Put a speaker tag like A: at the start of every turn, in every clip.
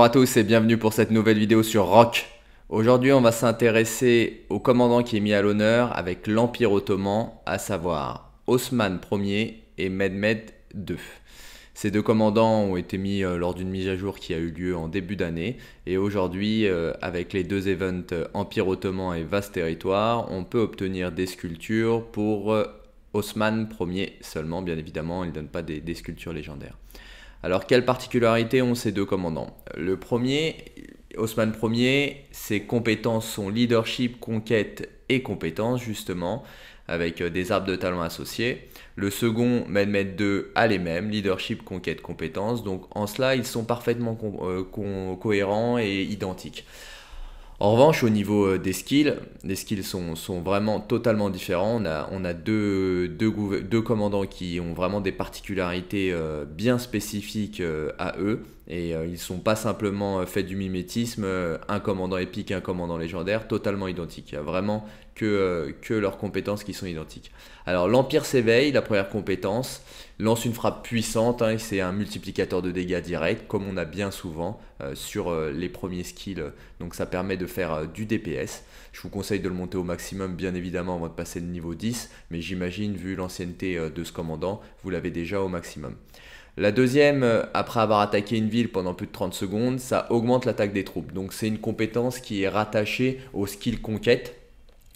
A: Bonjour à tous et bienvenue pour cette nouvelle vidéo sur Rock. Aujourd'hui on va s'intéresser au commandant qui est mis à l'honneur avec l'Empire ottoman, à savoir Osman Ier et Medmed II. Ces deux commandants ont été mis euh, lors d'une mise à jour qui a eu lieu en début d'année et aujourd'hui euh, avec les deux events euh, Empire ottoman et Vaste territoire on peut obtenir des sculptures pour Osman Ier seulement bien évidemment il ne donne pas des sculptures légendaires. Alors, quelles particularités ont ces deux commandants Le premier, Haussmann Ier, ses compétences sont leadership, conquête et compétence, justement, avec euh, des arbres de talent associés. Le second, Medmed 2, a les mêmes, leadership, conquête, compétence. Donc, en cela, ils sont parfaitement euh, cohérents et identiques. En revanche, au niveau euh, des skills, les skills sont, sont vraiment totalement différents. On a, on a deux, commandants qui ont vraiment des particularités euh, bien spécifiques euh, à eux. Et ils ne sont pas simplement faits du mimétisme, un commandant épique, un commandant légendaire, totalement identiques. Il y a vraiment euh, que, leurs compétences qui sont identiques. Alors l'Empire s'éveille, la première compétence, lance une frappe puissante, hein, c'est un multiplicateur de dégâts direct comme on a bien souvent euh, sur euh, les premiers skills, donc ça permet de faire du DPS. Je vous conseille de le monter au maximum, bien évidemment, avant de passer le niveau 10, mais j'imagine, vu l'ancienneté de ce commandant, vous l'avez déjà au maximum. La deuxième, après avoir attaqué une ville pendant plus de 30 secondes, ça augmente l'attaque des troupes. Donc c'est une compétence qui est rattachée au skill conquête.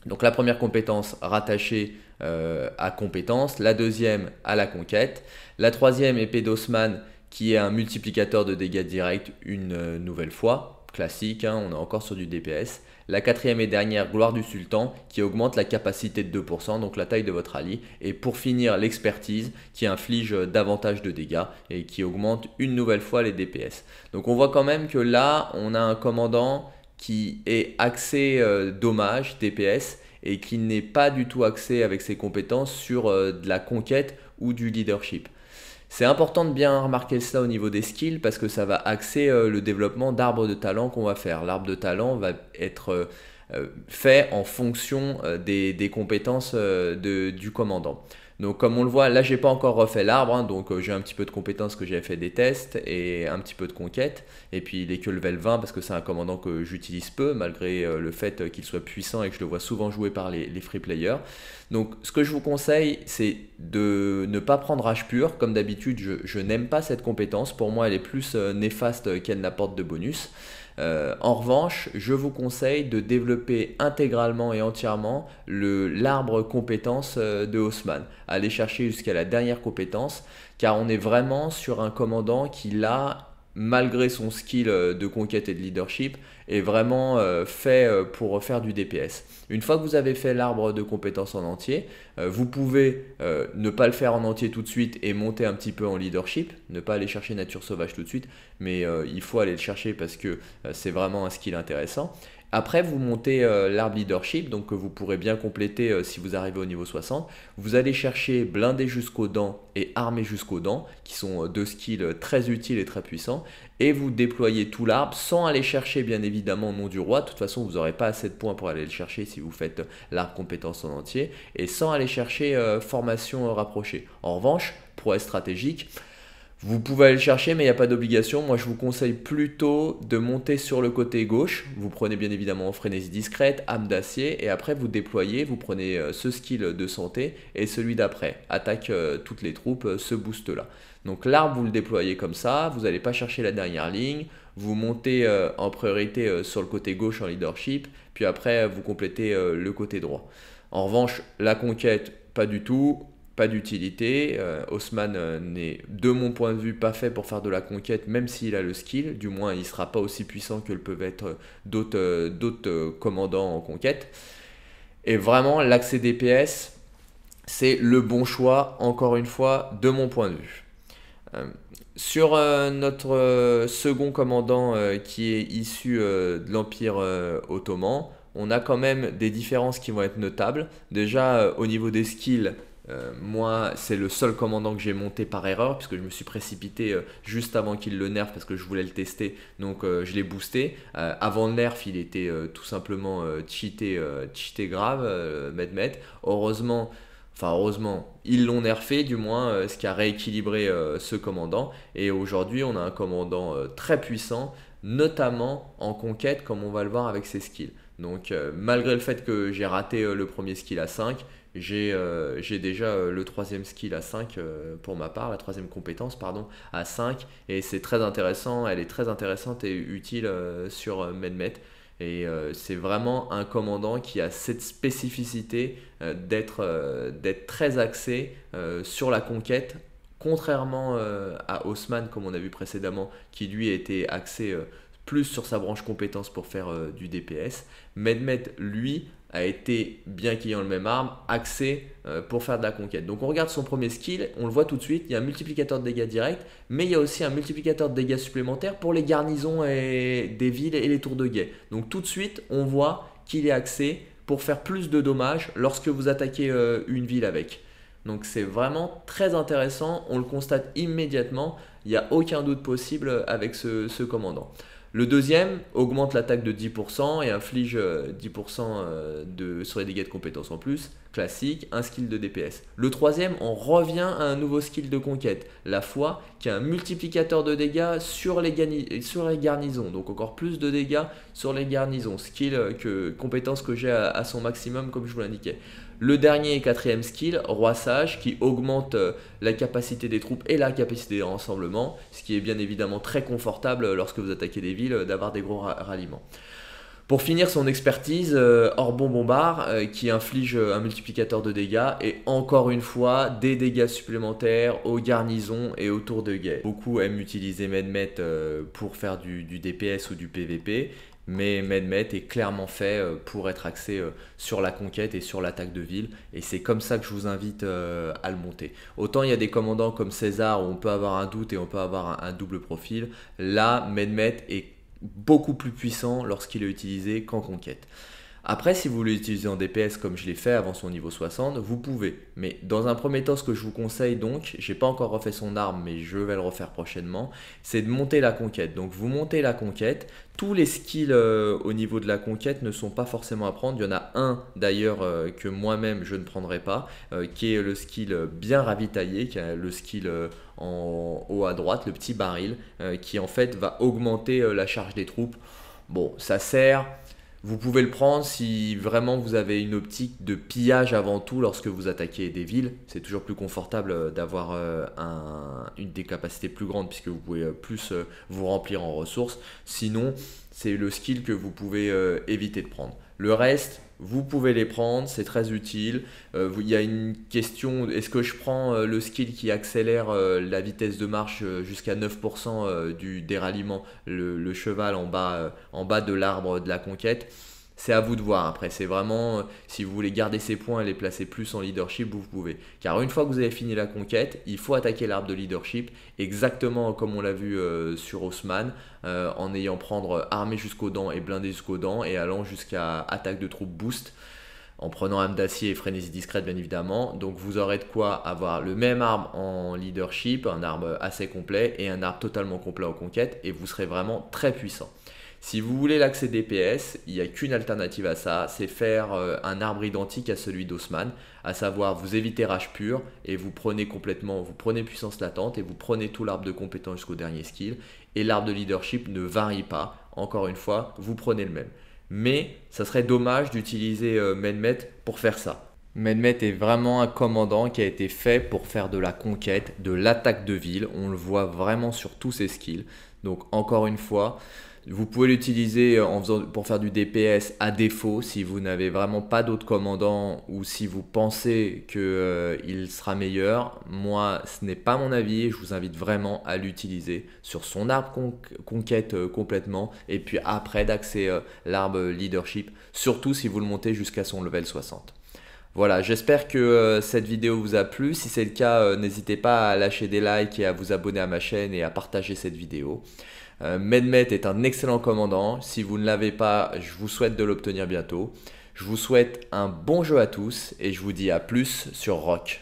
A: Donc la première compétence rattachée euh, à compétence, la deuxième à la conquête, la troisième épée d'Osman qui est un multiplicateur de dégâts directs une euh, nouvelle fois, classique, hein, on est encore sur du DPS. La quatrième et dernière, gloire du sultan, qui augmente la capacité de 2%, donc la taille de votre allié. Et pour finir, l'expertise, qui inflige euh, davantage de dégâts et qui augmente une nouvelle fois les DPS. Donc on voit quand même que là, on a un commandant qui est axé dommage, DPS, et qui n'est pas du tout axé avec ses compétences sur euh, de la conquête ou du leadership. C'est important de bien remarquer cela au niveau des skills parce que ça va axer euh, le développement d'arbres de talent qu'on va faire. L'arbre de talent va être euh, fait en fonction des, compétences du commandant. Donc comme on le voit, là j'ai pas encore refait l'arbre, hein, donc euh, j'ai un petit peu de compétences que j'ai fait des tests et un petit peu de conquête. Et puis il est que level 20 parce que c'est un commandant que j'utilise peu malgré euh, le fait euh, qu'il soit puissant et que je le vois souvent joué par les, free players. Donc ce que je vous conseille c'est de ne pas prendre rage pur, Comme d'habitude je, je n'aime pas cette compétence, pour moi elle est plus néfaste qu'elle n'apporte de bonus. Euh, en revanche, je vous conseille de développer intégralement et entièrement l'arbre compétence euh, de Haussmann. Allez chercher jusqu'à la dernière compétence, car on est vraiment sur un commandant qui l'a malgré son skill euh, de conquête et de leadership, est vraiment euh, fait euh, pour faire du DPS. Une fois que vous avez fait l'arbre de compétences en entier, vous pouvez ne pas le faire en entier tout de suite et monter un petit peu en leadership, ne pas aller chercher nature sauvage tout de suite, mais il faut aller le chercher parce que c'est vraiment un skill intéressant. Après, vous montez euh, l'arbre leadership, donc que vous pourrez bien compléter euh, si vous arrivez au niveau 60. Vous allez chercher blindé jusqu'aux dents et armé jusqu'aux dents, qui sont euh, deux skills très utiles et très puissants. Et vous déployez tout l'arbre sans aller chercher, bien évidemment, nom du roi. De toute façon, vous n'aurez pas assez de points pour aller le chercher si vous faites l'arbre compétence en entier. Et sans aller chercher formation rapprochée. En revanche, pour être stratégique. Vous pouvez aller le chercher, mais il n'y a pas d'obligation. Moi, je vous conseille plutôt de monter sur le côté gauche. Vous prenez bien évidemment frénésie discrète, âme d'acier, et après vous déployez, vous prenez euh, ce skill de santé et celui d'après. Attaque euh, toutes les troupes, euh, ce boost-là. Donc l'arbre, vous le déployez comme ça, vous n'allez pas chercher la dernière ligne, vous montez en priorité sur le côté gauche en leadership, puis après vous complétez le côté droit. En revanche, la conquête, pas du tout pas d'utilité. Euh, Haussmann euh, n'est, de mon point de vue, pas fait pour faire de la conquête, même s'il a le skill. Du moins, il ne sera pas aussi puissant que le peuvent être euh, d'autres, d'autres commandants en conquête. Et vraiment, l'accès DPS, c'est le bon choix, encore une fois, de mon point de vue. sur notre second commandant qui est issu de l'Empire ottoman, on a quand même des différences qui vont être notables. Déjà, au niveau des skills, euh, moi, c'est le seul commandant que j'ai monté par erreur, puisque je me suis précipité euh, juste avant qu'il le nerf, parce que je voulais le tester, donc euh, je l'ai boosté. avant le nerf, il était tout simplement cheaté, cheaté grave, med Heureusement, enfin heureusement, ils l'ont nerfé du moins, ce qui a rééquilibré ce commandant. Et aujourd'hui, on a un commandant très puissant, notamment en conquête, comme on va le voir avec ses skills. Donc malgré le fait que j'ai raté le premier skill à 5, euh, j'ai déjà euh, le troisième skill à 5 euh, pour ma part, la troisième compétence, pardon, à 5. Et c'est très intéressant, elle est très intéressante et utile sur MedMet. Et c'est vraiment un commandant qui a cette spécificité d'être très axé sur la conquête, contrairement à Haussmann, comme on a vu précédemment, qui lui était axé plus sur sa branche compétence pour faire du DPS. Medmet lui, a été, bien qu'ayant le même arme, axé euh, pour faire de la conquête. Donc on regarde son premier skill, on le voit tout de suite, il y a un multiplicateur de dégâts directs, mais il y a aussi un multiplicateur de dégâts supplémentaires pour les garnisons et des villes et les tours de guet. Donc tout de suite, on voit qu'il est axé pour faire plus de dommages lorsque vous attaquez euh, une ville avec. Donc c'est vraiment très intéressant, on le constate immédiatement, il n'y a aucun doute possible euh, avec ce commandant. Le deuxième augmente l'attaque de 10% et inflige 10% euh, euh, de, sur les dégâts de compétence en plus, classique, un skill de DPS. Le troisième, on revient à un nouveau skill de conquête, la foi, qui a un multiplicateur de dégâts sur les, garnisons, donc encore plus de dégâts sur les garnisons, skill euh, que compétence que j'ai à son maximum comme je vous l'indiquais. Le dernier et quatrième skill, Roi Sage, qui augmente euh, la capacité des troupes et la capacité des rassemblements, ce qui est bien évidemment très confortable euh, lorsque vous attaquez des villes euh, d'avoir des gros ralliements. Pour finir son expertise, Orbon Bombard qui inflige un multiplicateur de dégâts et encore une fois des dégâts supplémentaires aux garnisons et autour de guet. Beaucoup aiment utiliser Medmet pour faire du DPS ou du PVP mais MedMet est clairement fait euh, pour être axé euh, sur la conquête et sur l'attaque de ville. Et c'est comme ça que je vous invite euh, à le monter. Autant il y a des commandants comme César où on peut avoir un doute et on peut avoir un, double profil. Là, MedMet est beaucoup plus puissant lorsqu'il est utilisé qu'en conquête. Après, si vous voulez utiliser en DPS comme je l'ai fait avant son niveau 60, vous pouvez. Mais dans un premier temps, ce que je vous conseille donc, j'ai pas encore refait son arme, mais je vais le refaire prochainement, c'est de monter la conquête. Donc vous montez la conquête, tous les skills euh, au niveau de la conquête ne sont pas forcément à prendre. Il y en a un d'ailleurs euh, que moi-même je ne prendrai pas, euh, qui est le skill bien ravitaillé, qui est le skill en haut à droite, le petit baril, qui en fait va augmenter la charge des troupes. Bon, ça sert, vous pouvez le prendre si vraiment vous avez une optique de pillage avant tout lorsque vous attaquez des villes. C'est toujours plus confortable euh, d'avoir euh, une des capacités plus grandes puisque vous pouvez euh, plus vous remplir en ressources. Sinon, c'est le skill que vous pouvez euh, éviter de prendre. Le reste, vous pouvez les prendre, c'est très utile. Euh, il y a une question, est-ce que je prends euh, le skill qui accélère la vitesse de marche jusqu'à 9% du déralliement, le, cheval en bas, en bas de l'arbre de la conquête c'est à vous de voir après. C'est vraiment, euh, si vous voulez garder ces points et les placer plus en leadership, vous pouvez. Car une fois que vous avez fini la conquête, il faut attaquer l'arbre de leadership, exactement comme on l'a vu euh, sur Haussmann, euh, en ayant prendre armée jusqu'aux dents et blindé jusqu'aux dents, et allant jusqu'à attaque de troupes boost, en prenant âme d'acier et frénésie discrète, bien évidemment. Donc vous aurez de quoi avoir le même arbre en leadership, un arbre assez complet, et un arbre totalement complet en conquête, et vous serez vraiment très puissant. Si vous voulez l'accès DPS, il n'y a qu'une alternative à ça, c'est faire euh, un arbre identique à celui d'Haussmann, à savoir vous évitez rage pur et vous prenez complètement, vous prenez puissance latente et vous prenez tout l'arbre de compétence jusqu'au dernier skill. Et l'arbre de leadership ne varie pas, encore une fois, vous prenez le même. Mais ça serait dommage d'utiliser euh, Medmet pour faire ça. Medmet est vraiment un commandant qui a été fait pour faire de la conquête, de l'attaque de ville. On le voit vraiment sur tous ses skills. Donc encore une fois, vous pouvez l'utiliser en faisant, pour faire du DPS à défaut si vous n'avez vraiment pas d'autre commandant ou si vous pensez qu'il euh, sera meilleur. Moi, ce n'est pas mon avis. Je vous invite vraiment à l'utiliser sur son arbre conquête euh, complètement et puis après d'accès euh, l'arbre leadership, surtout si vous le montez jusqu'à son level 60. Voilà, j'espère que cette vidéo vous a plu. Si c'est le cas, n'hésitez pas à lâcher des likes et à vous abonner à ma chaîne et à partager cette vidéo. Euh, Medmet est un excellent commandant. Si vous ne l'avez pas, je vous souhaite de l'obtenir bientôt. Je vous souhaite un bon jeu à tous et je vous dis à plus sur Rock.